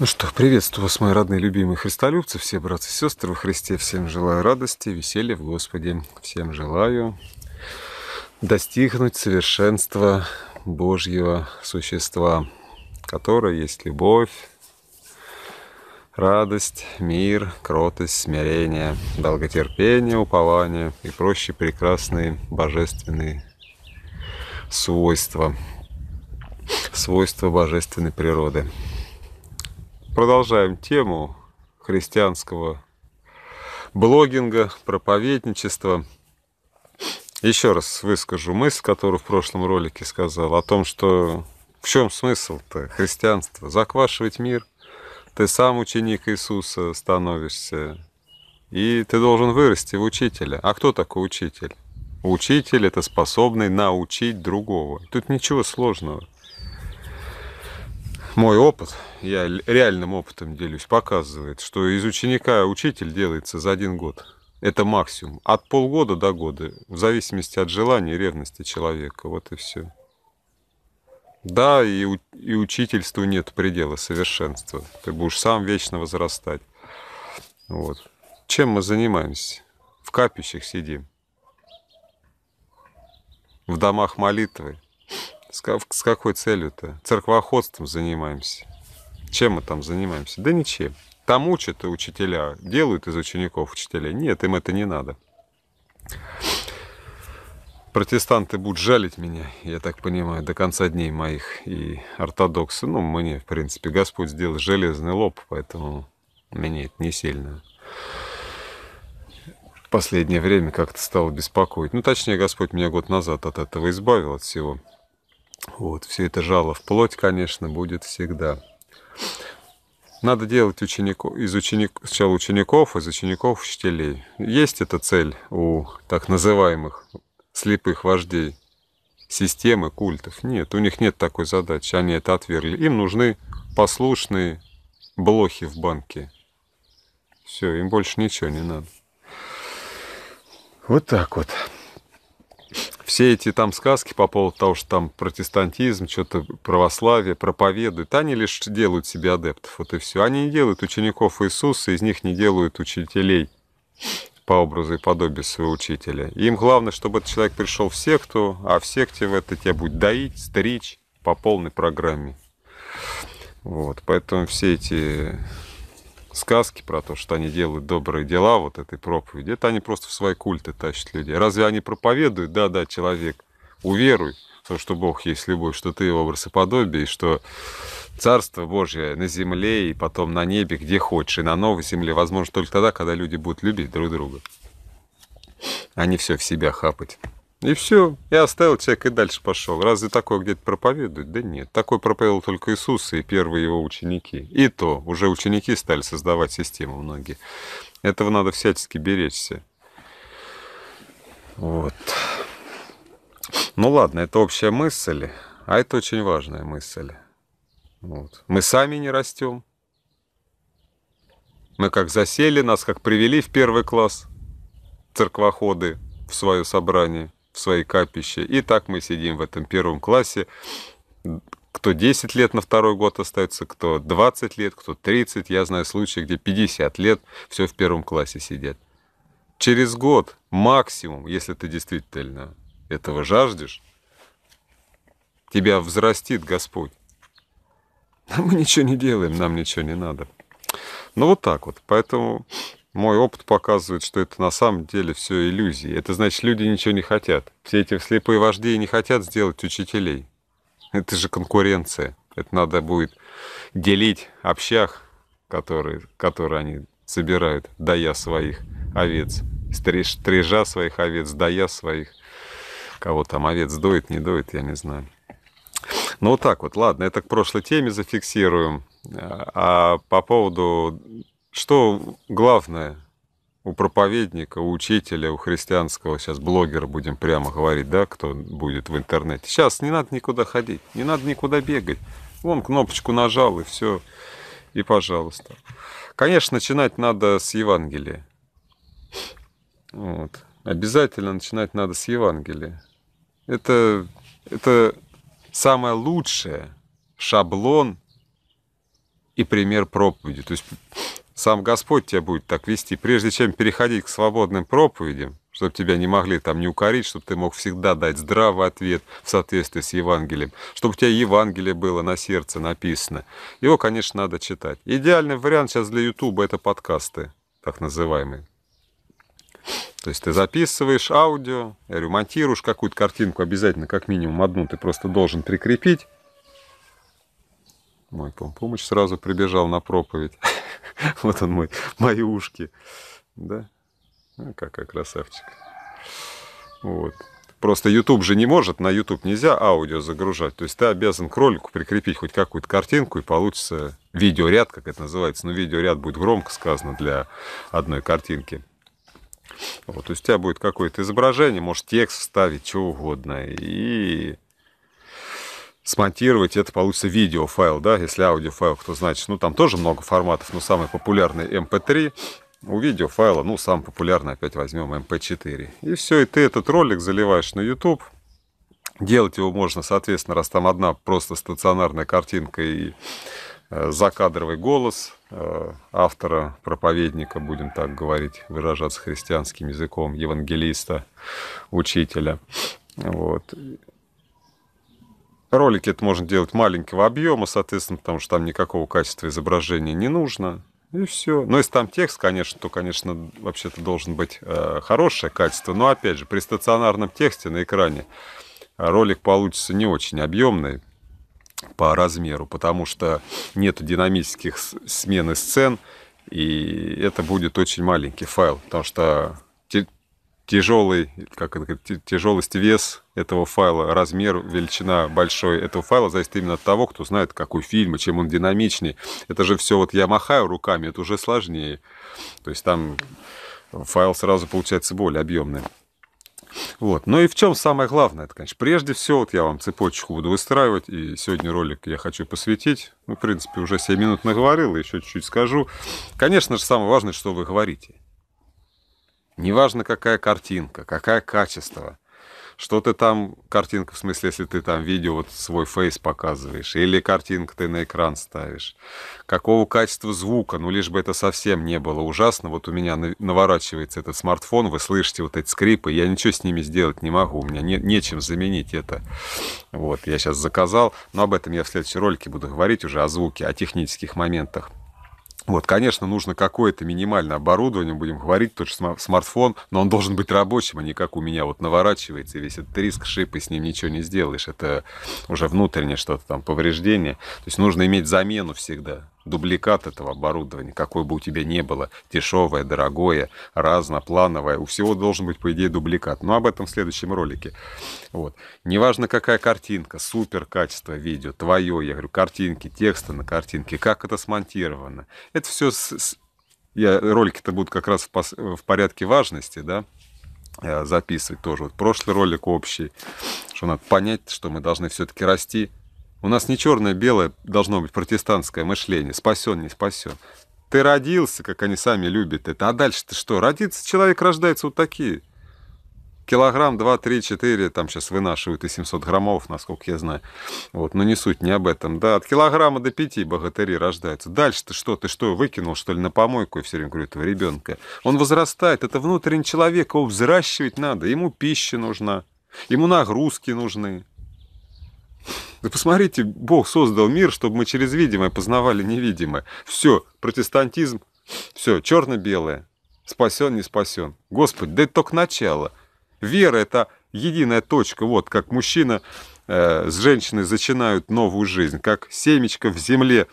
Ну что, приветствую вас, мои родные, любимые христолюбцы, все братцы и сестры во Христе. Всем желаю радости, веселья в Господе. Всем желаю достигнуть совершенства Божьего существа, которое есть любовь, радость, мир, кротость, смирение, долготерпение, упование и прочие прекрасные божественные свойства, свойства божественной природы продолжаем тему христианского блогинга, проповедничества. Еще раз выскажу мысль, которую в прошлом ролике сказал, о том, что в чем смысл-то христианства? Заквашивать мир. Ты сам ученик Иисуса становишься, и ты должен вырасти в учителя. А кто такой учитель? Учитель – это способный научить другого. Тут ничего сложного мой опыт, я реальным опытом делюсь, показывает, что из ученика учитель делается за один год. Это максимум. От полгода до года, в зависимости от желания и ревности человека. Вот и все. Да, и, у, и учительству нет предела совершенства. Ты будешь сам вечно возрастать. Вот. Чем мы занимаемся? В капищах сидим. В домах молитвы. С, какой целью-то? Церквоходством занимаемся. Чем мы там занимаемся? Да ничем. Там учат учителя, делают из учеников учителей. Нет, им это не надо. Протестанты будут жалить меня, я так понимаю, до конца дней моих. И ортодоксы, ну, мне, в принципе, Господь сделал железный лоб, поэтому меня это не сильно последнее время как-то стало беспокоить. Ну, точнее, Господь меня год назад от этого избавил, от всего. Вот, все это жало в плоть, конечно, будет всегда. Надо делать учеников, из ученик, сначала учеников, из учеников учителей. Есть эта цель у так называемых слепых вождей системы культов. Нет, у них нет такой задачи, они это отвергли. Им нужны послушные блохи в банке. Все, им больше ничего не надо. Вот так вот все эти там сказки по поводу того, что там протестантизм, что-то православие проповедуют, они лишь делают себе адептов, вот и все. Они не делают учеников Иисуса, из них не делают учителей по образу и подобию своего учителя. Им главное, чтобы этот человек пришел в секту, а в секте в это тебя будет доить, стричь по полной программе. Вот, поэтому все эти сказки про то, что они делают добрые дела, вот этой проповеди. Это они просто в свои культы тащат людей. Разве они проповедуют? Да, да, человек, уверуй, то, что Бог есть любовь, что ты образ и подобие, и что Царство Божье на земле и потом на небе, где хочешь, и на новой земле, возможно, только тогда, когда люди будут любить друг друга, а не все в себя хапать. И все. И оставил человек и дальше пошел. Разве такое где-то проповедует? Да нет. Такой проповедовал только Иисус и первые его ученики. И то, уже ученики стали создавать систему многие. Этого надо всячески беречься. Вот. Ну ладно, это общая мысль, а это очень важная мысль. Вот. Мы сами не растем. Мы как засели, нас как привели в первый класс церквоходы в свое собрание – в свои капища. И так мы сидим в этом первом классе. Кто 10 лет на второй год остается, кто 20 лет, кто 30. Я знаю случаи, где 50 лет все в первом классе сидят. Через год максимум, если ты действительно этого жаждешь, тебя взрастит Господь. А мы ничего не делаем, нам ничего не надо. Ну вот так вот. Поэтому мой опыт показывает, что это на самом деле все иллюзии. Это значит, люди ничего не хотят. Все эти слепые вожди не хотят сделать учителей. Это же конкуренция. Это надо будет делить общак, которые, которые они собирают, дая своих овец, стриж, стрижа своих овец, дая своих. Кого там овец доит, не доит, я не знаю. Ну вот так вот, ладно, это к прошлой теме зафиксируем. А, а по поводу что главное у проповедника, у учителя, у христианского, сейчас блогера будем прямо говорить, да, кто будет в интернете. Сейчас не надо никуда ходить, не надо никуда бегать. Вон кнопочку нажал и все, и пожалуйста. Конечно, начинать надо с Евангелия. Вот. Обязательно начинать надо с Евангелия. Это, это самое лучшее шаблон и пример проповеди. То есть сам Господь тебя будет так вести, прежде чем переходить к свободным проповедям, чтобы тебя не могли там не укорить, чтобы ты мог всегда дать здравый ответ в соответствии с Евангелием, чтобы у тебя Евангелие было на сердце написано. Его, конечно, надо читать. Идеальный вариант сейчас для Ютуба — это подкасты, так называемые. То есть ты записываешь аудио, ремонтируешь какую-то картинку, обязательно как минимум одну ты просто должен прикрепить. Мой помощь сразу прибежал на проповедь. Вот он мой, мои ушки. Да? А, какая красавчик. Вот. Просто YouTube же не может, на YouTube нельзя аудио загружать. То есть ты обязан к ролику прикрепить хоть какую-то картинку, и получится видеоряд, как это называется. Но ну, видеоряд будет громко сказано для одной картинки. Вот, то есть у тебя будет какое-то изображение, может текст вставить, что угодно. И смонтировать, это получится видеофайл, да, если аудиофайл, кто значит. Ну, там тоже много форматов, но самый популярный MP3, у видеофайла, ну, самый популярный опять возьмем MP4. И все, и ты этот ролик заливаешь на YouTube. Делать его можно, соответственно, раз там одна просто стационарная картинка и э, закадровый голос э, автора, проповедника, будем так говорить, выражаться христианским языком, евангелиста, учителя. Вот. Ролики это можно делать маленького объема, соответственно, потому что там никакого качества изображения не нужно. И все. Но если там текст, конечно, то, конечно, вообще-то должен быть э, хорошее качество. Но опять же, при стационарном тексте на экране э, ролик получится не очень объемный по размеру, потому что нет динамических смены сцен, и это будет очень маленький файл, потому что тяжелый, как это, тяжелость, вес этого файла, размер, величина большой этого файла зависит именно от того, кто знает, какой фильм и чем он динамичный. Это же все вот я махаю руками, это уже сложнее. То есть там файл сразу получается более объемный. Вот. Ну и в чем самое главное? Это, конечно, прежде всего, вот я вам цепочку буду выстраивать, и сегодня ролик я хочу посвятить. Ну, в принципе, уже 7 минут наговорил, еще чуть-чуть скажу. Конечно же, самое важное, что вы говорите. Неважно, какая картинка, какое качество. Что ты там, картинка, в смысле, если ты там видео, вот свой фейс показываешь, или картинку ты на экран ставишь, какого качества звука, ну, лишь бы это совсем не было ужасно. Вот у меня наворачивается этот смартфон, вы слышите вот эти скрипы, я ничего с ними сделать не могу, у меня не, нечем заменить это. Вот, я сейчас заказал, но об этом я в следующем ролике буду говорить уже о звуке, о технических моментах. Вот, конечно, нужно какое-то минимальное оборудование, будем говорить, тот же смартфон, но он должен быть рабочим, а не как у меня вот наворачивается, и весь этот риск, шип, и с ним ничего не сделаешь. Это уже внутреннее что-то там, повреждение. То есть нужно иметь замену всегда дубликат этого оборудования, какое бы у тебя ни было, дешевое, дорогое, разноплановое, у всего должен быть, по идее, дубликат. Но об этом в следующем ролике. Вот. Неважно, какая картинка, супер качество видео, твое, я говорю, картинки, тексты на картинке, как это смонтировано. Это все, с... я, ролики-то будут как раз в, пос... в порядке важности, да, э, записывать тоже. Вот прошлый ролик общий, что надо понять, что мы должны все-таки расти, у нас не черное-белое должно быть протестантское мышление. Спасен, не спасен. Ты родился, как они сами любят это. А дальше ты что? Родится человек, рождается вот такие. Килограмм, два, три, четыре, там сейчас вынашивают и 700 граммов, насколько я знаю. Вот, но не суть, не об этом. Да, от килограмма до пяти богатыри рождаются. Дальше ты что? Ты что, выкинул, что ли, на помойку? Я все время говорю этого ребенка. Он возрастает, это внутренний человек, его взращивать надо. Ему пища нужна, ему нагрузки нужны. Да посмотрите, Бог создал мир, чтобы мы через видимое познавали невидимое. Все, протестантизм, все, черно-белое. Спасен, не спасен. Господи, да это только начало. Вера — это единая точка. Вот как мужчина э, с женщиной зачинают новую жизнь, как семечко в земле,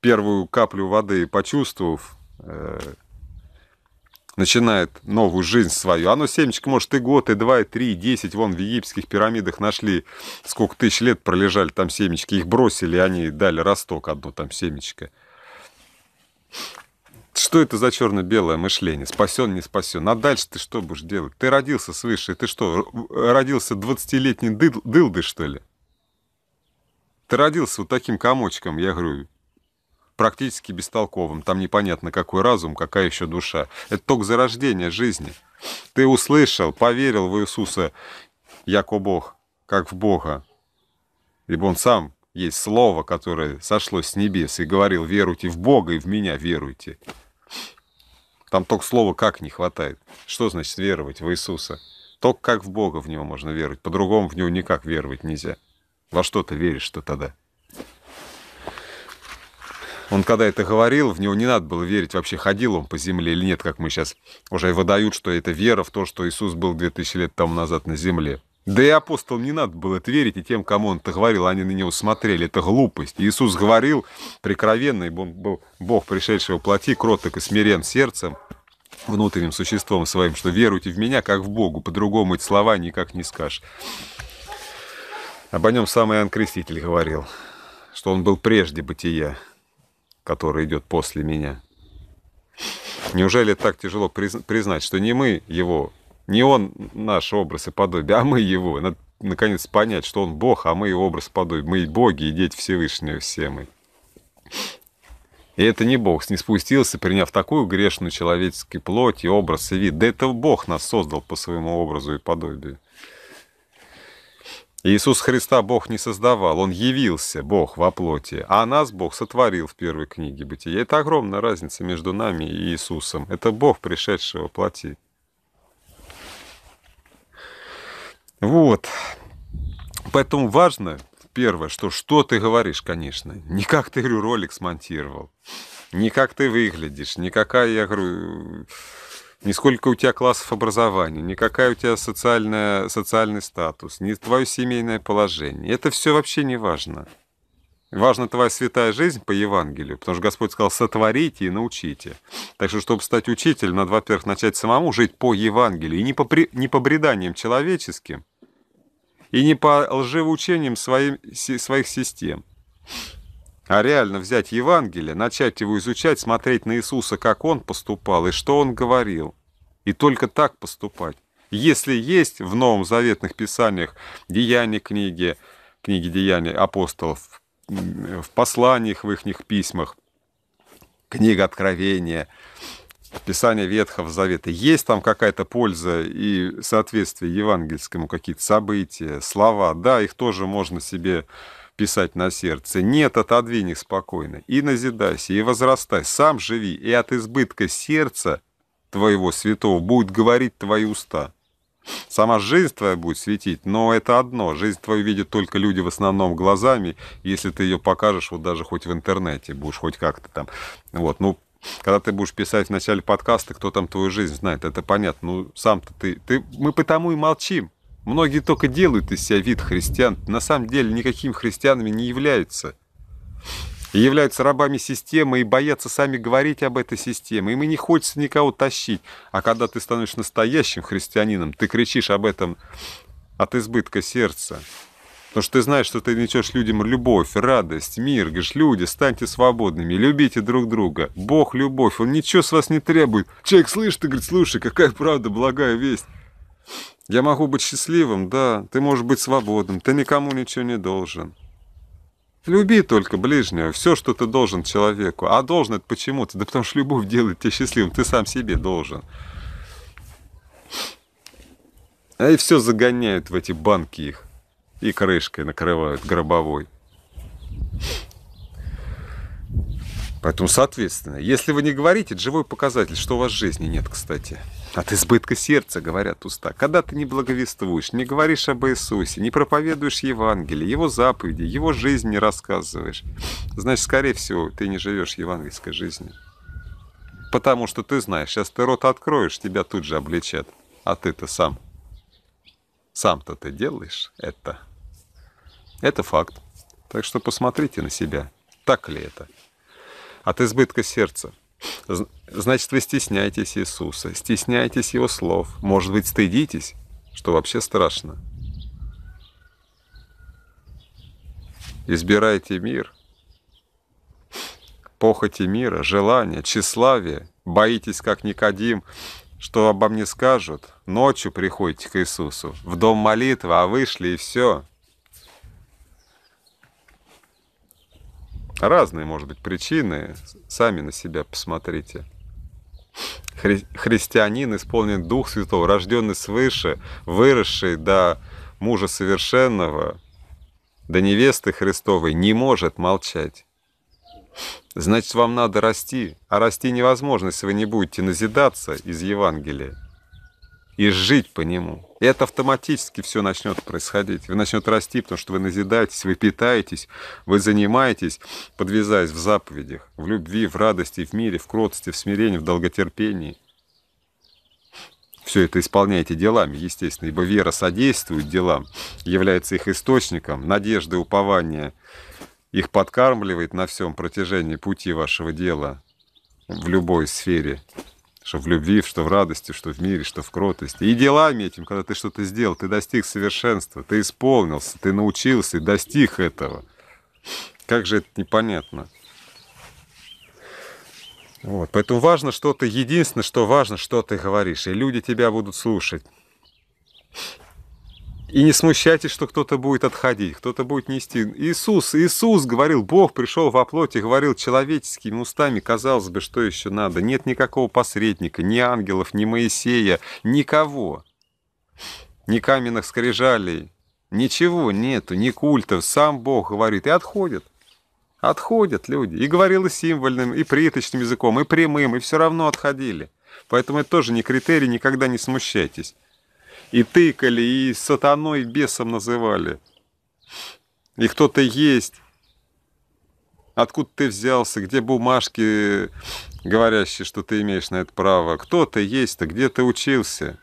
первую каплю воды почувствовав, э, начинает новую жизнь свою. Оно а ну, семечко может и год, и два, и три, и десять. Вон в египетских пирамидах нашли, сколько тысяч лет пролежали там семечки. Их бросили, они дали росток одно там семечко. Что это за черно-белое мышление? Спасен, не спасен. А дальше ты что будешь делать? Ты родился свыше. Ты что, родился 20-летний дыл, дылды, что ли? Ты родился вот таким комочком, я говорю, практически бестолковым. Там непонятно, какой разум, какая еще душа. Это только зарождение жизни. Ты услышал, поверил в Иисуса, яко Бог, как в Бога. Ибо Он сам есть Слово, которое сошло с небес и говорил, веруйте в Бога и в меня веруйте. Там только слова «как» не хватает. Что значит веровать в Иисуса? Только как в Бога в Него можно веровать. По-другому в Него никак веровать нельзя. Во что ты веришь что тогда? Он когда это говорил, в него не надо было верить вообще, ходил он по земле или нет, как мы сейчас уже выдают, что это вера в то, что Иисус был 2000 лет тому назад на земле. Да и апостолам не надо было это верить, и тем, кому он это говорил, они на него смотрели. Это глупость. Иисус говорил прикровенный, он был Бог, пришедший во плоти, кроток и смирен сердцем, внутренним существом своим, что веруйте в меня, как в Богу. По-другому эти слова никак не скажешь. Об нем сам Иоанн Креститель говорил, что он был прежде бытия который идет после меня. Неужели так тяжело признать, что не мы его, не он наш образ и подобие, а мы его? Надо наконец понять, что он Бог, а мы его образ и подобие. Мы и боги, и дети Всевышнего все мы. И это не Бог не спустился, приняв такую грешную человеческой плоть и образ и вид. Да это Бог нас создал по своему образу и подобию. Иисус Христа Бог не создавал, Он явился, Бог во плоти, а нас Бог сотворил в первой книге Бытия. Это огромная разница между нами и Иисусом. Это Бог, пришедший во плоти. Вот. Поэтому важно, первое, что что ты говоришь, конечно. Не как ты, говорю, ролик смонтировал, не как ты выглядишь, не какая, я говорю, ни сколько у тебя классов образования, ни какая у тебя социальная, социальный статус, ни твое семейное положение. Это все вообще не важно. Важна твоя святая жизнь по Евангелию, потому что Господь сказал, сотворите и научите. Так что, чтобы стать учителем, надо, во-первых, начать самому жить по Евангелию, и не по, при... не по бреданиям человеческим, и не по лжевоучениям своих своих систем а реально взять Евангелие, начать его изучать, смотреть на Иисуса, как он поступал и что он говорил. И только так поступать. Если есть в Новом Заветных Писаниях деяния книги, книги деяний апостолов, в посланиях, в их письмах, книга Откровения, Писание Ветхого Завета, есть там какая-то польза и соответствие евангельскому, какие-то события, слова, да, их тоже можно себе писать на сердце. Нет, отодвинь их спокойно. И назидайся, и возрастай, сам живи, и от избытка сердца твоего святого будет говорить твои уста. Сама жизнь твоя будет светить, но это одно. Жизнь твою видят только люди в основном глазами. Если ты ее покажешь, вот даже хоть в интернете, будешь хоть как-то там. Вот, ну, когда ты будешь писать в начале подкаста, кто там твою жизнь знает, это понятно. Ну, сам-то ты, ты... Мы потому и молчим. Многие только делают из себя вид христиан, на самом деле никакими христианами не являются. И являются рабами системы и боятся сами говорить об этой системе. Им и не хочется никого тащить. А когда ты становишься настоящим христианином, ты кричишь об этом от избытка сердца. Потому что ты знаешь, что ты несешь людям любовь, радость, мир. Говоришь, люди, станьте свободными, любите друг друга. Бог — любовь, он ничего с вас не требует. Человек слышит и говорит, слушай, какая правда, благая весть. Я могу быть счастливым, да, ты можешь быть свободным, ты никому ничего не должен. Люби только ближнего, все, что ты должен человеку. А должен это почему-то? Да потому что любовь делает тебя счастливым, ты сам себе должен. А и все загоняют в эти банки их. И крышкой накрывают, гробовой. Поэтому, соответственно, если вы не говорите, это живой показатель, что у вас жизни нет, кстати. От избытка сердца, говорят уста. Когда ты не благовествуешь, не говоришь об Иисусе, не проповедуешь Евангелие, Его заповеди, Его жизнь не рассказываешь, значит, скорее всего, ты не живешь евангельской жизнью. Потому что ты знаешь, сейчас ты рот откроешь, тебя тут же обличат. А ты-то сам. Сам-то ты делаешь это. Это факт. Так что посмотрите на себя. Так ли это? От избытка сердца. Значит, вы стесняетесь Иисуса, стесняетесь Его слов. Может быть, стыдитесь, что вообще страшно. Избирайте мир, похоти мира, желания, тщеславие. Боитесь, как Никодим, что обо мне скажут. Ночью приходите к Иисусу, в дом молитвы, а вышли и все – Разные, может быть, причины. Сами на себя посмотрите. Хри- христианин исполнен Дух Святого, рожденный свыше, выросший до мужа совершенного, до невесты Христовой, не может молчать. Значит, вам надо расти, а расти невозможно, если вы не будете назидаться из Евангелия и жить по нему. И это автоматически все начнет происходить. Вы начнет расти, потому что вы назидаетесь, вы питаетесь, вы занимаетесь, подвязаясь в заповедях, в любви, в радости, в мире, в кротости, в смирении, в долготерпении. Все это исполняете делами, естественно, ибо вера содействует делам, является их источником, надежды, упования их подкармливает на всем протяжении пути вашего дела в любой сфере что в любви, что в радости, что в мире, что в кротости. И делами этим, когда ты что-то сделал, ты достиг совершенства, ты исполнился, ты научился и достиг этого. Как же это непонятно. Вот. Поэтому важно что-то, единственное, что важно, что ты говоришь. И люди тебя будут слушать. И не смущайтесь, что кто-то будет отходить, кто-то будет нести. Иисус, Иисус говорил, Бог пришел во плоти, говорил человеческими устами, казалось бы, что еще надо. Нет никакого посредника, ни ангелов, ни Моисея, никого. Ни каменных скрижалей, ничего нету, ни культов. Сам Бог говорит, и отходит. Отходят люди. И говорил и символьным, и приточным языком, и прямым, и все равно отходили. Поэтому это тоже не критерий, никогда не смущайтесь и тыкали, и сатаной, и бесом называли. И кто-то есть. Откуда ты взялся? Где бумажки, говорящие, что ты имеешь на это право? Кто ты есть-то? Где ты учился?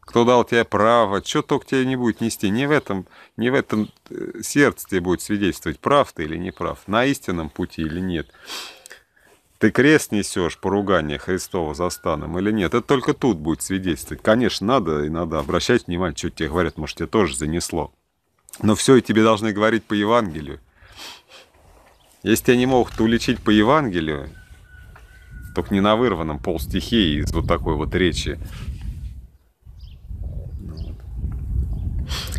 Кто дал тебе право? Что только тебе не будет нести? Не в этом, не в этом э, сердце тебе будет свидетельствовать, прав ты или не прав, на истинном пути или нет ты крест несешь поругание Христова за станом или нет, это только тут будет свидетельствовать. Конечно, надо и надо обращать внимание, что тебе говорят, может, тебе тоже занесло. Но все и тебе должны говорить по Евангелию. Если тебя не могут уличить по Евангелию, только не на вырванном полстихе из вот такой вот речи. Ну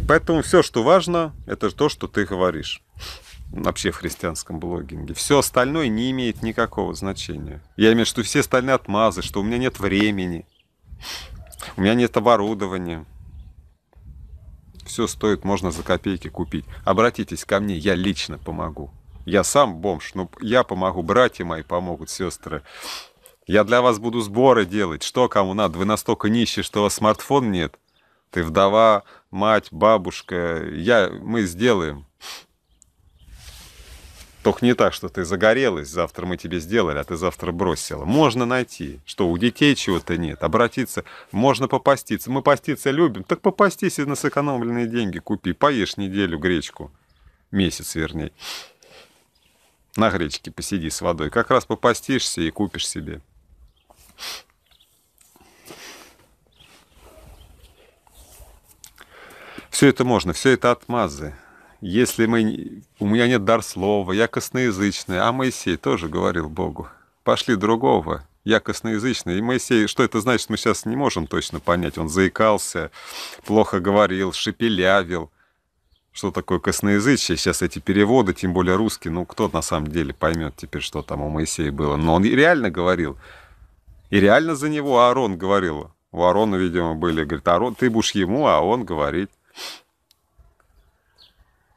Поэтому все, что важно, это то, что ты говоришь вообще в христианском блогинге. Все остальное не имеет никакого значения. Я имею в виду, что все остальные отмазы, что у меня нет времени, у меня нет оборудования. Все стоит, можно за копейки купить. Обратитесь ко мне, я лично помогу. Я сам бомж, но я помогу, братья мои помогут, сестры. Я для вас буду сборы делать, что кому надо. Вы настолько нищие, что у вас смартфон нет. Ты вдова, мать, бабушка. Я, мы сделаем. Только не так, что ты загорелась, завтра мы тебе сделали, а ты завтра бросила. Можно найти. Что, у детей чего-то нет. Обратиться. Можно попаститься. Мы поститься любим. Так попастись и на сэкономленные деньги купи. Поешь неделю гречку. Месяц, вернее. На гречке посиди с водой. Как раз попастишься и купишь себе. Все это можно, все это отмазы если мы... у меня нет дар слова, я косноязычный, а Моисей тоже говорил Богу, пошли другого, я косноязычный. И Моисей, что это значит, мы сейчас не можем точно понять. Он заикался, плохо говорил, шепелявил. Что такое косноязычие? Сейчас эти переводы, тем более русские, ну кто на самом деле поймет теперь, что там у Моисея было. Но он реально говорил. И реально за него Аарон говорил. У Аарона, видимо, были, говорит, Аарон, ты будешь ему, а он говорить.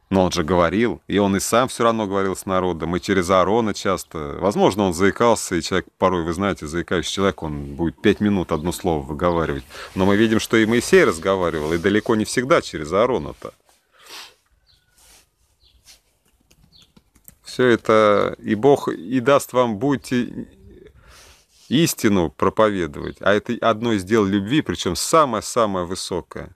Но он же говорил, и он и сам все равно говорил с народом, и через Арона часто. Возможно, он заикался, и человек, порой, вы знаете, заикающий человек, он будет пять минут одно слово выговаривать. Но мы видим, что и Моисей разговаривал, и далеко не всегда через Арона-то. Все это и Бог и даст вам, будете истину проповедовать, а это одно из дел любви, причем самое-самое высокое.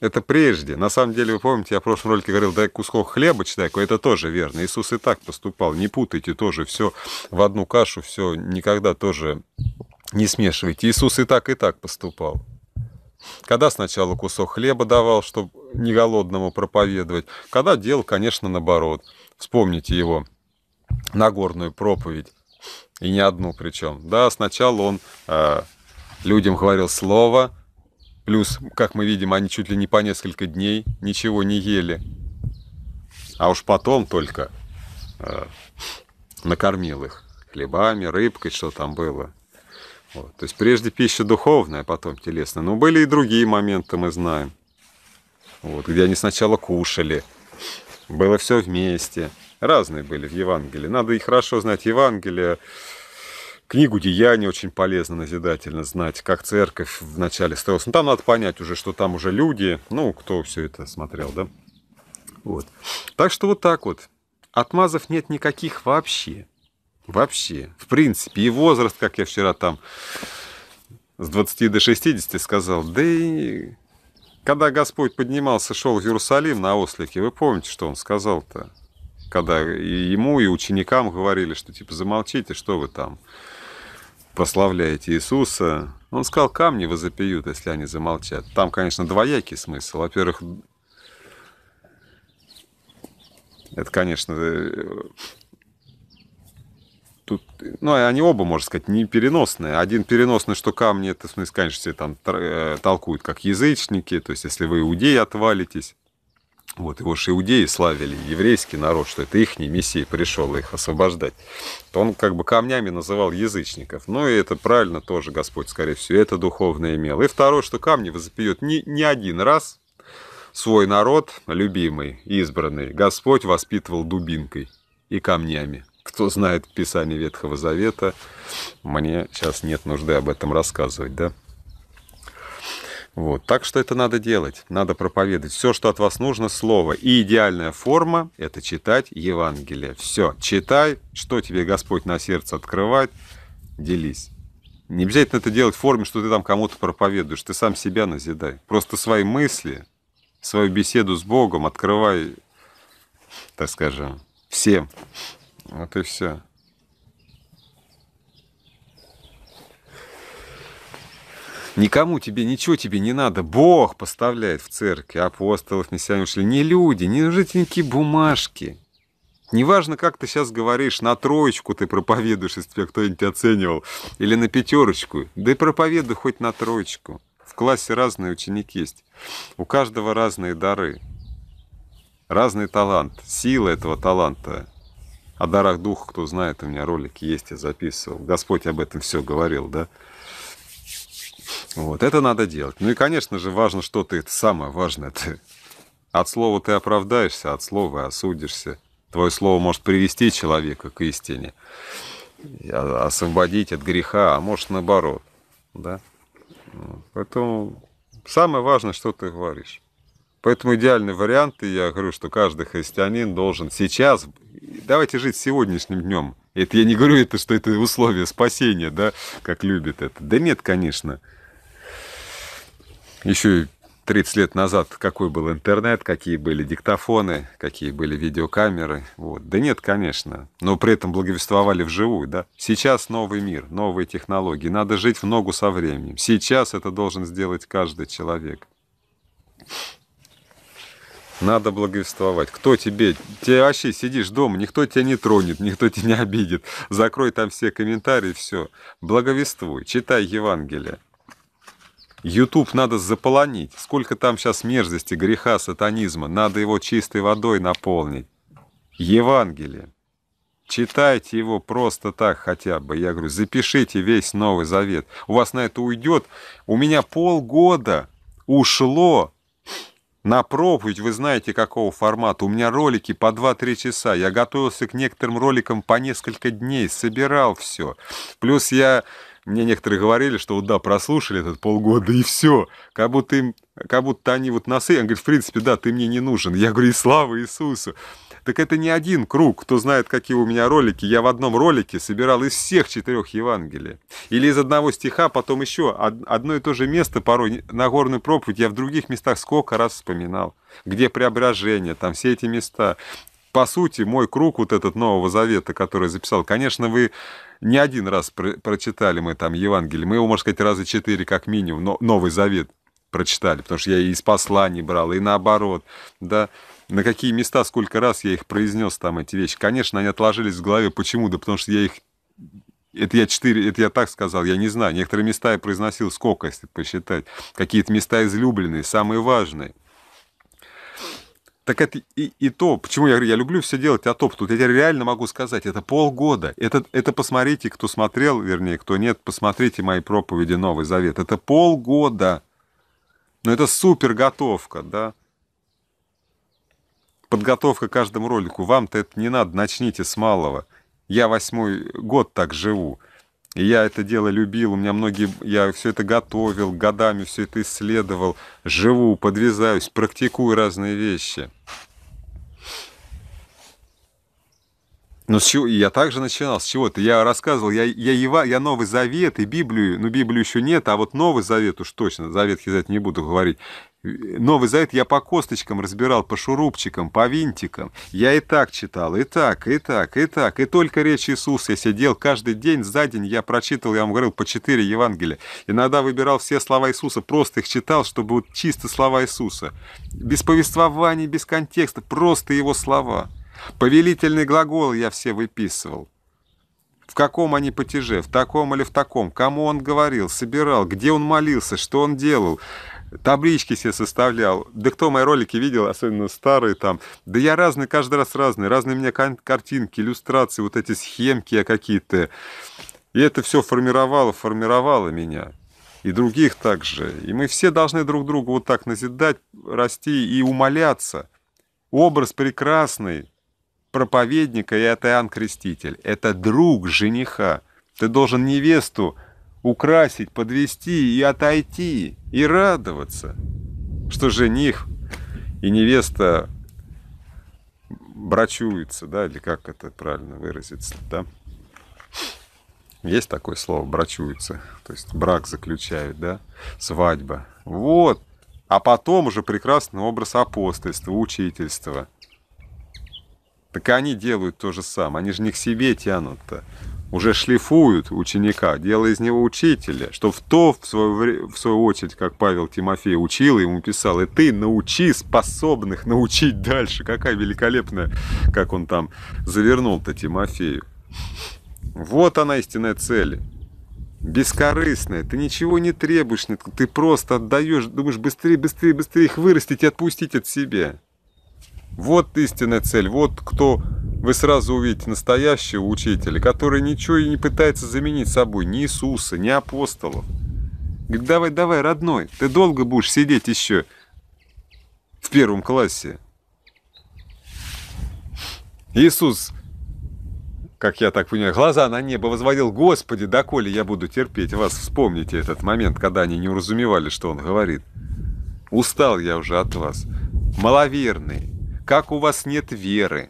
Это прежде. На самом деле, вы помните, я в прошлом ролике говорил, дай кусок хлеба человеку, это тоже верно. Иисус и так поступал. Не путайте тоже все в одну кашу, все никогда тоже не смешивайте. Иисус и так, и так поступал. Когда сначала кусок хлеба давал, чтобы не голодному проповедовать, когда делал, конечно, наоборот. Вспомните его Нагорную проповедь, и не одну причем. Да, сначала он э, людям говорил слово, Плюс, как мы видим, они чуть ли не по несколько дней ничего не ели. А уж потом только э, накормил их хлебами, рыбкой, что там было. Вот. То есть прежде пища духовная, а потом телесная. Но были и другие моменты, мы знаем. Вот, где они сначала кушали. Было все вместе. Разные были в Евангелии. Надо и хорошо знать Евангелие. Книгу «Деяния» очень полезно, назидательно знать, как церковь вначале строилась. Но ну, там надо понять уже, что там уже люди, ну, кто все это смотрел, да? Вот. Так что вот так вот. Отмазов нет никаких вообще. Вообще. В принципе. И возраст, как я вчера там с 20 до 60 сказал, да и когда Господь поднимался, шел в Иерусалим на ослике, вы помните, что он сказал-то? Когда и ему, и ученикам говорили, что типа замолчите, что вы там прославляете Иисуса. Он сказал, камни возопиют, если они замолчат. Там, конечно, двоякий смысл. Во-первых, это, конечно, э, тут, ну, они оба, можно сказать, не переносные. Один переносный, что камни, это, в смысле, конечно, все там э, толкуют как язычники, то есть, если вы иудеи отвалитесь, вот его же иудеи славили, еврейский народ, что это их мессия пришел их освобождать, то он как бы камнями называл язычников. Ну и это правильно тоже Господь, скорее всего, это духовно имел. И второе, что камни возопьет не, не один раз, свой народ, любимый, избранный, Господь воспитывал дубинкой и камнями. Кто знает Писание Ветхого Завета, мне сейчас нет нужды об этом рассказывать, да? Вот. Так что это надо делать, надо проповедовать. Все, что от вас нужно, слово. И идеальная форма – это читать Евангелие. Все, читай, что тебе Господь на сердце открывает, делись. Не обязательно это делать в форме, что ты там кому-то проповедуешь, ты сам себя назидай. Просто свои мысли, свою беседу с Богом открывай, так скажем, всем. Вот и все. Никому тебе, ничего тебе не надо. Бог поставляет в церкви апостолов, миссионеров, не люди, не жительники бумажки. Неважно, как ты сейчас говоришь, на троечку ты проповедуешь, если тебя кто-нибудь оценивал, или на пятерочку. Да и проповедуй хоть на троечку. В классе разные ученики есть. У каждого разные дары, разный талант, сила этого таланта. О дарах духа, кто знает, у меня ролики есть, я записывал. Господь об этом все говорил, да? Вот, это надо делать. Ну и, конечно же, важно, что ты, это самое важное ты. От слова ты оправдаешься, от слова осудишься. Твое слово может привести человека к истине, освободить от греха, а может наоборот. Да? Поэтому самое важное, что ты говоришь. Поэтому идеальный вариант, и я говорю, что каждый христианин должен сейчас, давайте жить сегодняшним днем. Это я не говорю, это, что это условие спасения, да, как любят это. Да нет, конечно еще и 30 лет назад какой был интернет, какие были диктофоны, какие были видеокамеры. Вот. Да нет, конечно. Но при этом благовествовали вживую, да. Сейчас новый мир, новые технологии. Надо жить в ногу со временем. Сейчас это должен сделать каждый человек. Надо благовествовать. Кто тебе? Ты вообще сидишь дома, никто тебя не тронет, никто тебя не обидит. Закрой там все комментарии, все. Благовествуй, читай Евангелие. YouTube надо заполонить. Сколько там сейчас мерзости, греха, сатанизма. Надо его чистой водой наполнить. Евангелие. Читайте его просто так хотя бы. Я говорю, запишите весь Новый Завет. У вас на это уйдет. У меня полгода ушло на проповедь, вы знаете, какого формата. У меня ролики по 2-3 часа. Я готовился к некоторым роликам по несколько дней, собирал все. Плюс я мне некоторые говорили, что вот да, прослушали этот полгода и все. Как будто, им, как будто они вот носы. Он говорит, в принципе, да, ты мне не нужен. Я говорю, и слава Иисусу. Так это не один круг. Кто знает, какие у меня ролики. Я в одном ролике собирал из всех четырех Евангелий. Или из одного стиха, потом еще одно и то же место порой, Нагорную проповедь, я в других местах сколько раз вспоминал. Где преображение, там все эти места по сути, мой круг вот этот Нового Завета, который записал, конечно, вы не один раз про прочитали мы там Евангелие, мы его, можно сказать, раза четыре как минимум, но Новый Завет прочитали, потому что я и из посланий брал, и наоборот, да, на какие места, сколько раз я их произнес там эти вещи. Конечно, они отложились в голове. Почему? Да потому что я их это я четыре, это я так сказал, я не знаю. Некоторые места я произносил сколько, если посчитать. Какие-то места излюбленные, самые важные. Так это и, и то, почему я, говорю, я люблю все делать атоп. Тут я тебе реально могу сказать, это полгода. Это, это посмотрите, кто смотрел, вернее, кто нет, посмотрите мои проповеди Новый Завет. Это полгода. Но это супер готовка, да. Подготовка к каждому ролику. Вам-то это не надо, начните с малого. Я восьмой год так живу. И я это дело любил, у меня многие, я все это готовил, годами все это исследовал, живу, подвязаюсь, практикую разные вещи. Но с чего, я также начинал, с чего-то. Я рассказывал, я, я, Ева, я Новый Завет и Библию, ну, Библию еще нет, а вот Новый Завет уж точно, Завет я не буду говорить. Новый Завет я по косточкам разбирал, по шурупчикам, по винтикам. Я и так читал, и так, и так, и так. И только речь Иисуса я сидел каждый день, за день я прочитал, я вам говорил, по четыре Евангелия. Иногда выбирал все слова Иисуса, просто их читал, чтобы вот чисто слова Иисуса. Без повествований, без контекста, просто его слова. Повелительный глагол я все выписывал. В каком они потяже, в таком или в таком, кому он говорил, собирал, где он молился, что он делал таблички все составлял. Да кто мои ролики видел, особенно старые там. Да я разный, каждый раз разный. Разные у меня картинки, иллюстрации, вот эти схемки какие-то. И это все формировало, формировало меня. И других также. И мы все должны друг друга вот так назидать, расти и умоляться. Образ прекрасный проповедника и это Иоанн Креститель. Это друг жениха. Ты должен невесту украсить, подвести и отойти, и радоваться, что жених и невеста брачуются, да, или как это правильно выразиться, да? Есть такое слово, брачуются, то есть брак заключают, да, свадьба. Вот, а потом уже прекрасный образ апостольства, учительства. Так они делают то же самое, они же не к себе тянут-то уже шлифуют ученика, делая из него учителя, что в то, в свою, в свою очередь, как Павел Тимофей учил, ему писал, и ты научи способных научить дальше. Какая великолепная, как он там завернул-то Тимофею. Вот она истинная цель. Бескорыстная, ты ничего не требуешь, ты просто отдаешь, думаешь, быстрее, быстрее, быстрее их вырастить и отпустить от себя. Вот истинная цель, вот кто вы сразу увидите настоящего учителя, который ничего и не пытается заменить собой ни Иисуса, ни апостолов. Говорит, давай, давай, родной, ты долго будешь сидеть еще в первом классе. Иисус, как я так понимаю, глаза на небо возводил, Господи, доколе я буду терпеть вас. Вспомните этот момент, когда они не уразумевали, что он говорит. Устал я уже от вас. Маловерный, как у вас нет веры.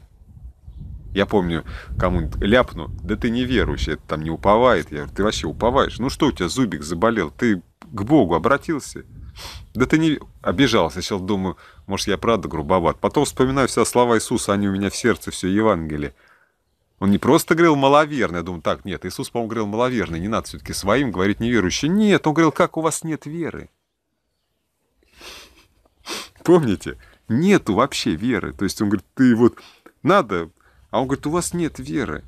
Я помню, кому-нибудь ляпну, да ты неверующий, это там не уповает. Я говорю, ты вообще уповаешь? Ну что у тебя зубик заболел? Ты к Богу обратился? Да ты не... Обижался. Сначала думаю, может, я правда грубоват. Потом вспоминаю все слова Иисуса, они у меня в сердце, все Евангелие. Он не просто говорил маловерный, я думаю, так, нет, Иисус, по-моему, говорил маловерный, не надо все-таки своим говорить неверующим. Нет, он говорил, как у вас нет веры. Помните? Нету вообще веры. То есть он говорит, ты вот надо а он говорит, у вас нет веры.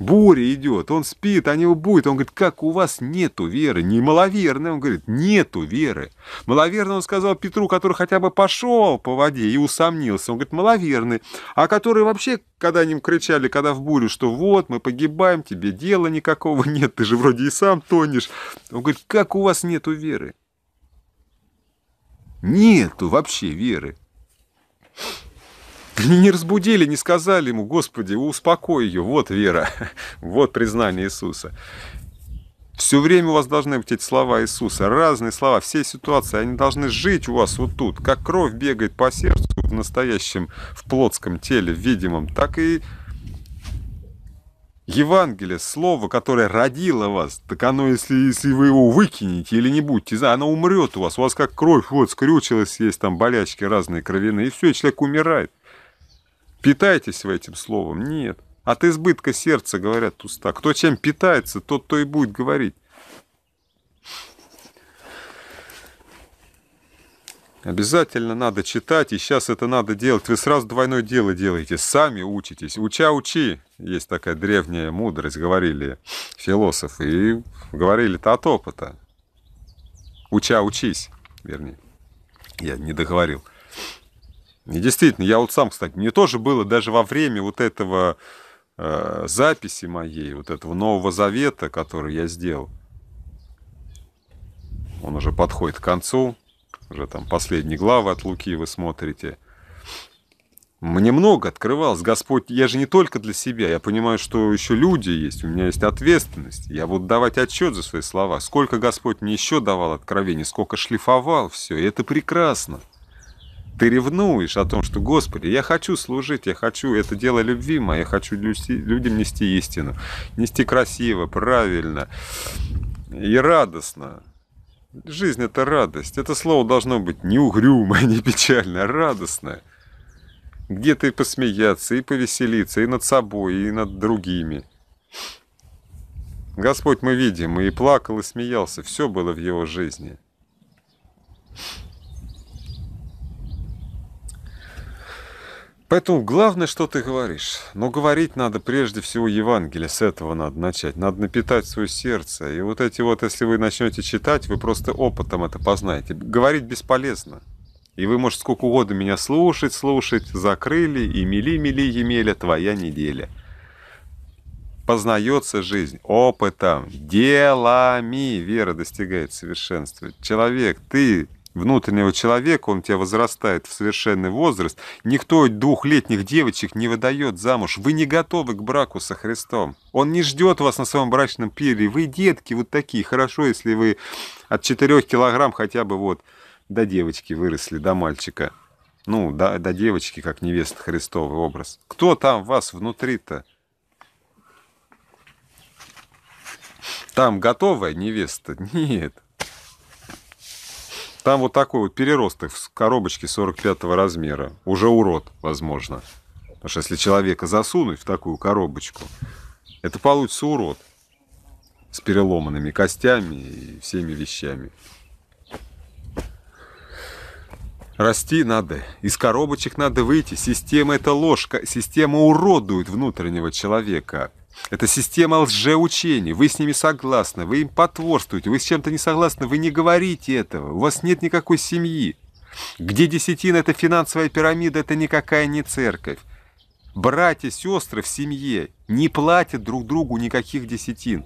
Буря идет, он спит, а него будет. Он говорит, как у вас нету веры? Не маловерный, он говорит, нету веры. Маловерный, он сказал Петру, который хотя бы пошел по воде и усомнился. Он говорит, маловерный. А которые вообще, когда им кричали, когда в бурю, что вот, мы погибаем, тебе дела никакого нет, ты же вроде и сам тонешь. Он говорит, как у вас нету веры? Нету вообще веры. Не разбудили, не сказали ему, Господи, успокой ее, вот вера, вот признание Иисуса. Все время у вас должны быть эти слова Иисуса, разные слова, все ситуации, они должны жить у вас вот тут, как кровь бегает по сердцу в настоящем, в плотском теле, в видимом, так и Евангелие, слово, которое родило вас, так оно, если, если вы его выкинете или не будете, оно умрет у вас, у вас как кровь вот скрючилась, есть там болячки разные кровяные, и все, человек умирает. Питайтесь в этим словом. Нет. От избытка сердца говорят уста. Кто чем питается, тот то и будет говорить. Обязательно надо читать, и сейчас это надо делать. Вы сразу двойное дело делаете, сами учитесь. Уча, учи. Есть такая древняя мудрость, говорили философы, и говорили-то от опыта. Уча, учись, вернее. Я не договорил. И действительно, я вот сам, кстати, мне тоже было даже во время вот этого э, записи моей, вот этого Нового Завета, который я сделал, он уже подходит к концу, уже там последние главы от Луки вы смотрите. Мне много открывалось. Господь, я же не только для себя, я понимаю, что еще люди есть, у меня есть ответственность. Я буду давать отчет за свои слова. Сколько Господь мне еще давал откровений, сколько шлифовал все, и это прекрасно ты ревнуешь о том, что, Господи, я хочу служить, я хочу, это дело любви моя, я хочу людям нести истину, нести красиво, правильно и радостно. Жизнь — это радость. Это слово должно быть не угрюмое, не печальное, а радостное. Где-то и посмеяться, и повеселиться, и над собой, и над другими. Господь мы видим, и плакал, и смеялся. Все было в его жизни. Поэтому главное, что ты говоришь. Но говорить надо прежде всего Евангелие, с этого надо начать. Надо напитать свое сердце. И вот эти вот, если вы начнете читать, вы просто опытом это познаете. Говорить бесполезно. И вы, может, сколько угодно меня слушать, слушать, закрыли, и мели-мели, Емеля, твоя неделя. Познается жизнь опытом, делами вера достигает совершенства. Человек, ты внутреннего человека, он у тебя возрастает в совершенный возраст. Никто двухлетних девочек не выдает замуж. Вы не готовы к браку со Христом. Он не ждет вас на своем брачном пире. Вы детки вот такие. Хорошо, если вы от 4 килограмм хотя бы вот до девочки выросли, до мальчика. Ну, до, до девочки, как невеста Христовый образ. Кто там вас внутри-то? Там готовая невеста? Нет. Там вот такой вот переросток в коробочке 45 размера. Уже урод, возможно. Потому что если человека засунуть в такую коробочку, это получится урод. С переломанными костями и всеми вещами. Расти надо. Из коробочек надо выйти. Система это ложка. Система уродует внутреннего человека. Это система лжеучений. Вы с ними согласны, вы им потворствуете, вы с чем-то не согласны, вы не говорите этого, у вас нет никакой семьи. Где десятина – это финансовая пирамида, это никакая не церковь. Братья, сестры в семье не платят друг другу никаких десятин.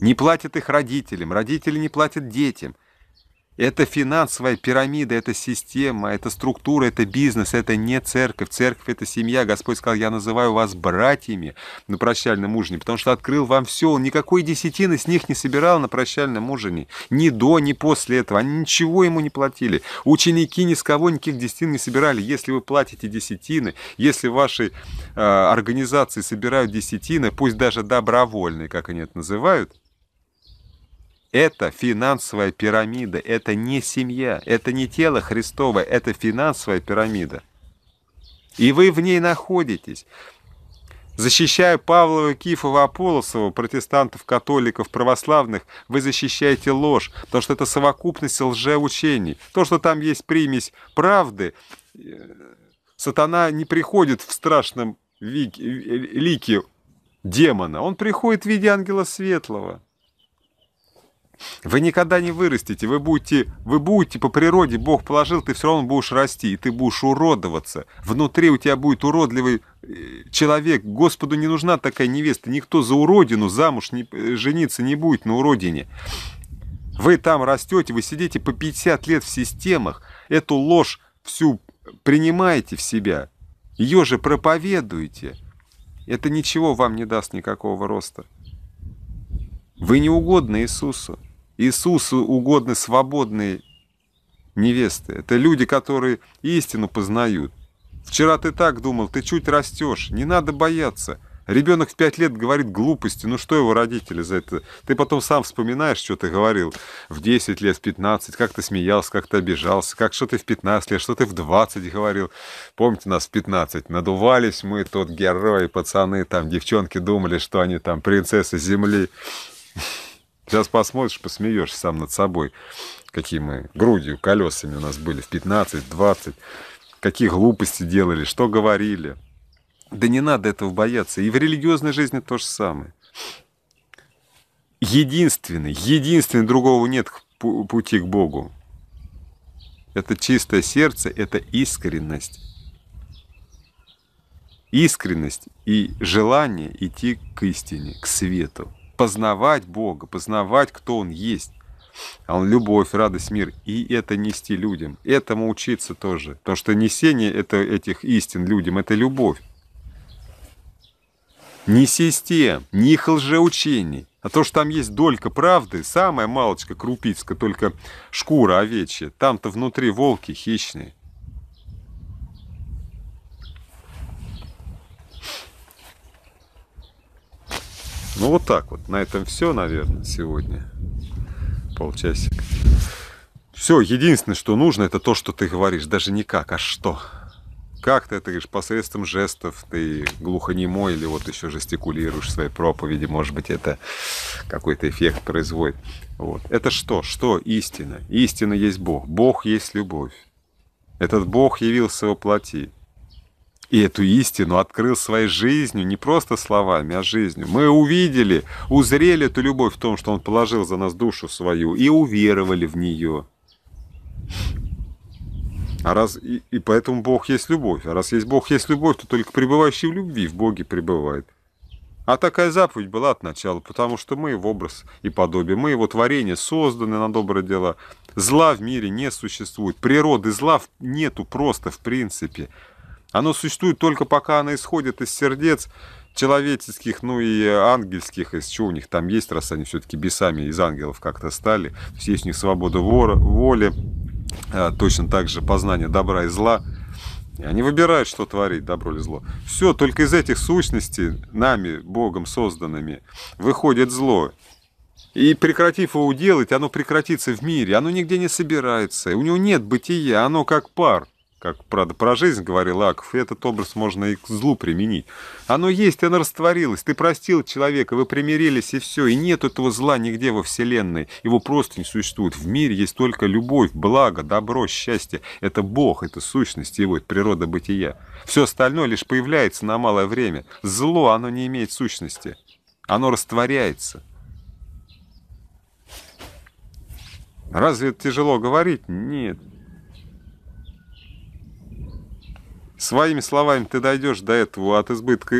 Не платят их родителям, родители не платят детям – это финансовая пирамида, это система, это структура, это бизнес, это не церковь. Церковь – это семья. Господь сказал, я называю вас братьями на прощальном ужине, потому что открыл вам все. Он никакой десятины с них не собирал на прощальном ужине. Ни до, ни после этого. Они ничего ему не платили. Ученики ни с кого никаких десятин не собирали. Если вы платите десятины, если ваши э, организации собирают десятины, пусть даже добровольные, как они это называют, это финансовая пирамида, это не семья, это не тело Христово, это финансовая пирамида. И вы в ней находитесь. Защищая Павлова, Кифова, Аполосова, протестантов, католиков, православных, вы защищаете ложь, потому что это совокупность лжеучений. То, что там есть примесь правды, э, сатана не приходит в страшном э, лике демона, он приходит в виде ангела светлого. Вы никогда не вырастете, вы будете, вы будете по природе, Бог положил, ты все равно будешь расти, и ты будешь уродоваться. Внутри у тебя будет уродливый э, человек. Господу не нужна такая невеста, никто за уродину замуж не, э, жениться не будет на уродине. Вы там растете, вы сидите по 50 лет в системах, эту ложь всю принимаете в себя, ее же проповедуете. Это ничего вам не даст никакого роста. Вы не угодны Иисусу. Иисусу угодны свободные невесты. Это люди, которые истину познают. Вчера ты так думал, ты чуть растешь, не надо бояться. Ребенок в пять лет говорит глупости, ну что его родители за это? Ты потом сам вспоминаешь, что ты говорил в 10 лет, в 15, как ты смеялся, как ты обижался, как что ты в 15 лет, что ты в 20 говорил. Помните нас в 15? Надувались мы, тот герои, пацаны, там девчонки думали, что они там принцессы земли. Сейчас посмотришь, посмеешься сам над собой, какие мы грудью, колесами у нас были в 15, 20, какие глупости делали, что говорили. Да не надо этого бояться. И в религиозной жизни то же самое. Единственный, единственный, другого нет пути к Богу. Это чистое сердце, это искренность. Искренность и желание идти к истине, к свету познавать Бога, познавать, кто Он есть. А Он любовь, радость, мир. И это нести людям. Этому учиться тоже. Потому что несение это, этих истин людям – это любовь. Не систем, не их лжеучений. А то, что там есть долька правды, самая малочка крупицка, только шкура овечья. Там-то внутри волки хищные. Ну вот так вот. На этом все, наверное, сегодня. Полчасика. Все, единственное, что нужно, это то, что ты говоришь. Даже не как, а что. Как ты это говоришь? Посредством жестов. Ты глухонемой или вот еще жестикулируешь в своей проповеди. Может быть, это какой-то эффект производит. Вот. Это что? Что истина? Истина есть Бог. Бог есть любовь. Этот Бог явился во плоти и эту истину открыл своей жизнью, не просто словами, а жизнью. Мы увидели, узрели эту любовь в том, что Он положил за нас душу свою, и уверовали в нее. А раз и, и поэтому Бог есть любовь. А раз есть Бог есть любовь, то только пребывающий в любви в Боге пребывает. А такая заповедь была от начала, потому что мы в образ и подобие, мы его творение созданы на доброе дело. Зла в мире не существует, природы зла нету просто в принципе. Оно существует только пока оно исходит из сердец человеческих, ну и ангельских, из чего у них там есть, раз они все-таки бесами из ангелов как-то стали. То есть есть у них свобода воли, а, точно так же познание добра и зла. И они выбирают, что творить, добро или зло. Все, только из этих сущностей, нами, Богом созданными, выходит зло. И прекратив его делать, оно прекратится в мире, оно нигде не собирается, у него нет бытия, оно как пар как правда про жизнь говорил Аков, и этот образ можно и к злу применить. Оно есть, оно растворилось, ты простил человека, вы примирились, и все, и нет этого зла нигде во Вселенной, его просто не существует. В мире есть только любовь, благо, добро, счастье. Это Бог, это сущность его, это природа бытия. Все остальное лишь появляется на малое время. Зло, оно не имеет сущности, оно растворяется. Разве это тяжело говорить? Нет. Своими словами ты дойдешь до этого, а от избытка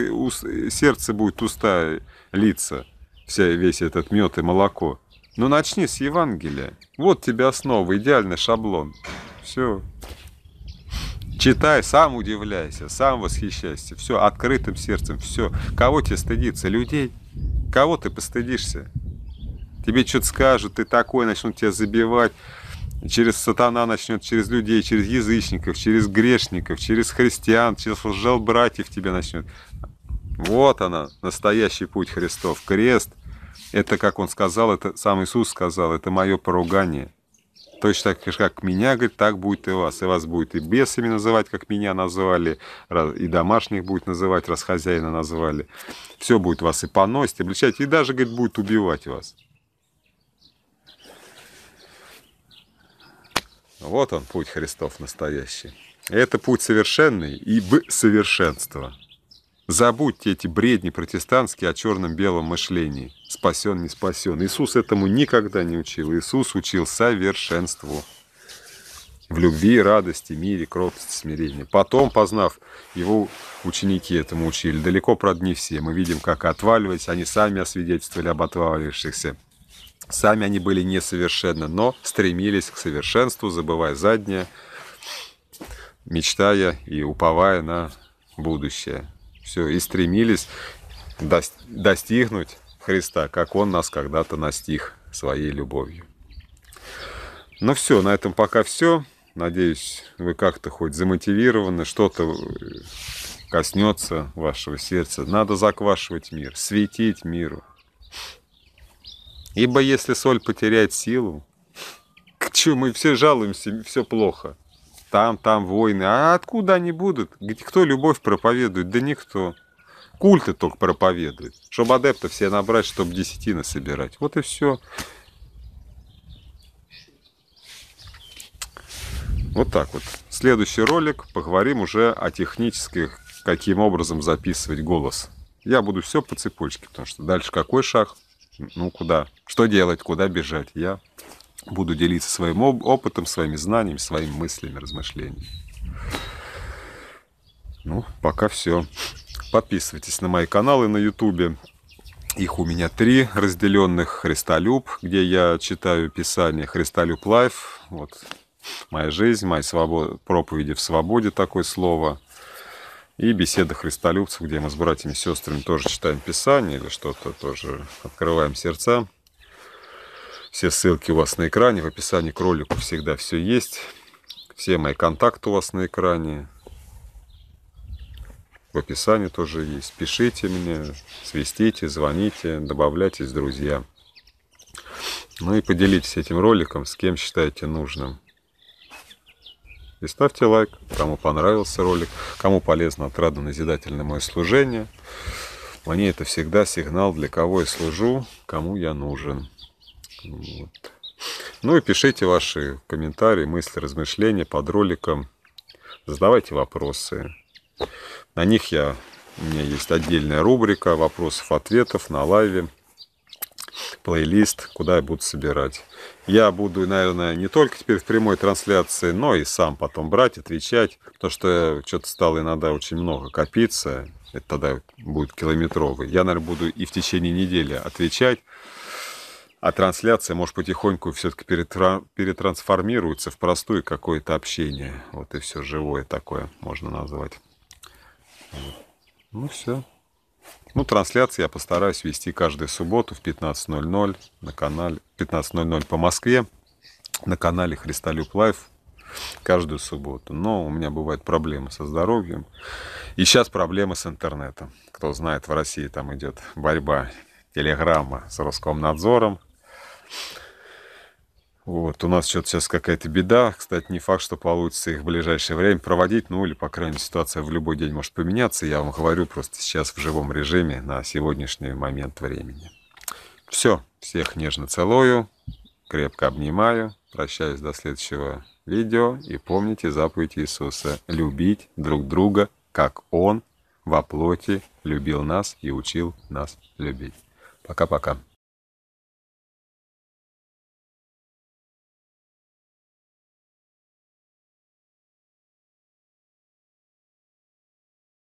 сердце будет уста литься, вся, весь этот мед и молоко. Но ну, начни с Евангелия. Вот тебе основа, идеальный шаблон. Все. Читай, сам удивляйся, сам восхищайся. Все, открытым сердцем, все. Кого тебе стыдиться? Людей. Кого ты постыдишься? Тебе что-то скажут, ты такой, начнут тебя забивать. Через сатана начнет, через людей, через язычников, через грешников, через христиан, через лжел-братьев тебя начнет. Вот она, настоящий путь Христов. Крест – это, как он сказал, это сам Иисус сказал, это мое поругание. Точно так, же, как меня, говорит, так будет и вас. И вас будет и бесами называть, как меня называли, и домашних будет называть, раз хозяина назвали. Все будет вас и поносить, обличать, и даже, говорит, будет убивать вас. Вот он, путь Христов настоящий. это путь совершенный и в совершенство. Забудьте эти бредни протестантские о черном-белом мышлении. Спасен, не спасен. Иисус этому никогда не учил. Иисус учил совершенству. В любви, радости, мире, кротости, смирении. Потом, познав, его ученики этому учили. Далеко, правда, не все. Мы видим, как отваливаются. они сами освидетельствовали об отваливающихся. Сами они были несовершенны, но стремились к совершенству, забывая заднее, мечтая и уповая на будущее. Все, и стремились достигнуть Христа, как Он нас когда-то настиг своей любовью. Ну все, на этом пока все. Надеюсь, вы как-то хоть замотивированы, что-то э, коснется вашего сердца. Надо заквашивать мир, светить миру. Ибо если соль потеряет силу, к чему мы все жалуемся, все плохо. Там, там войны. А откуда они будут? Кто любовь проповедует? Да никто. Культы только проповедуют. Чтобы адептов все набрать, чтобы десятина собирать. Вот и все. Вот так вот. Следующий ролик поговорим уже о технических, каким образом записывать голос. Я буду все по цепочке, потому что дальше какой шаг – ну куда, что делать, куда бежать. Я буду делиться своим опытом, своими знаниями, своими мыслями, размышлениями. Ну, пока все. Подписывайтесь на мои каналы на ютубе. Их у меня три разделенных. Христолюб, где я читаю Писание. Христолюб Лайф. Вот моя жизнь, мои свобод... проповеди в свободе, такое слово. И беседа христолюбцев, где мы с братьями и сестрами тоже читаем Писание или что-то тоже открываем сердца. Все ссылки у вас на экране, в описании к ролику всегда все есть. Все мои контакты у вас на экране. В описании тоже есть. Пишите мне, свистите, звоните, добавляйтесь, друзья. Ну и поделитесь этим роликом, с кем считаете нужным и ставьте лайк, кому понравился ролик, кому полезно отрадно назидательное мое служение. Мне это всегда сигнал, для кого я служу, кому я нужен. Вот. Ну и пишите ваши комментарии, мысли, размышления под роликом. Задавайте вопросы. На них я, у меня есть отдельная рубрика вопросов-ответов на лайве, плейлист, куда я буду собирать. Я буду, наверное, не только теперь в прямой трансляции, но и сам потом брать, отвечать. То, что что-то стало иногда очень много копиться. Это тогда будет километровый. Я, наверное, буду и в течение недели отвечать. А трансляция, может, потихоньку все-таки перетра... перетрансформируется в простое какое-то общение. Вот и все живое такое можно назвать. Ну все. Ну, трансляции я постараюсь вести каждую субботу в 15.00 на канале 15.00 по Москве на канале Христолюб Лайф каждую субботу. Но у меня бывают проблемы со здоровьем. И сейчас проблемы с интернетом. Кто знает, в России там идет борьба Телеграмма с Роскомнадзором. Вот, у нас что-то сейчас какая-то беда. Кстати, не факт, что получится их в ближайшее время проводить. Ну, или, по крайней мере, ситуация в любой день может поменяться. Я вам говорю просто сейчас в живом режиме на сегодняшний момент времени. Все, всех нежно целую, крепко обнимаю. Прощаюсь до следующего видео. И помните заповедь Иисуса. Любить друг друга, как Он во плоти любил нас и учил нас любить. Пока-пока.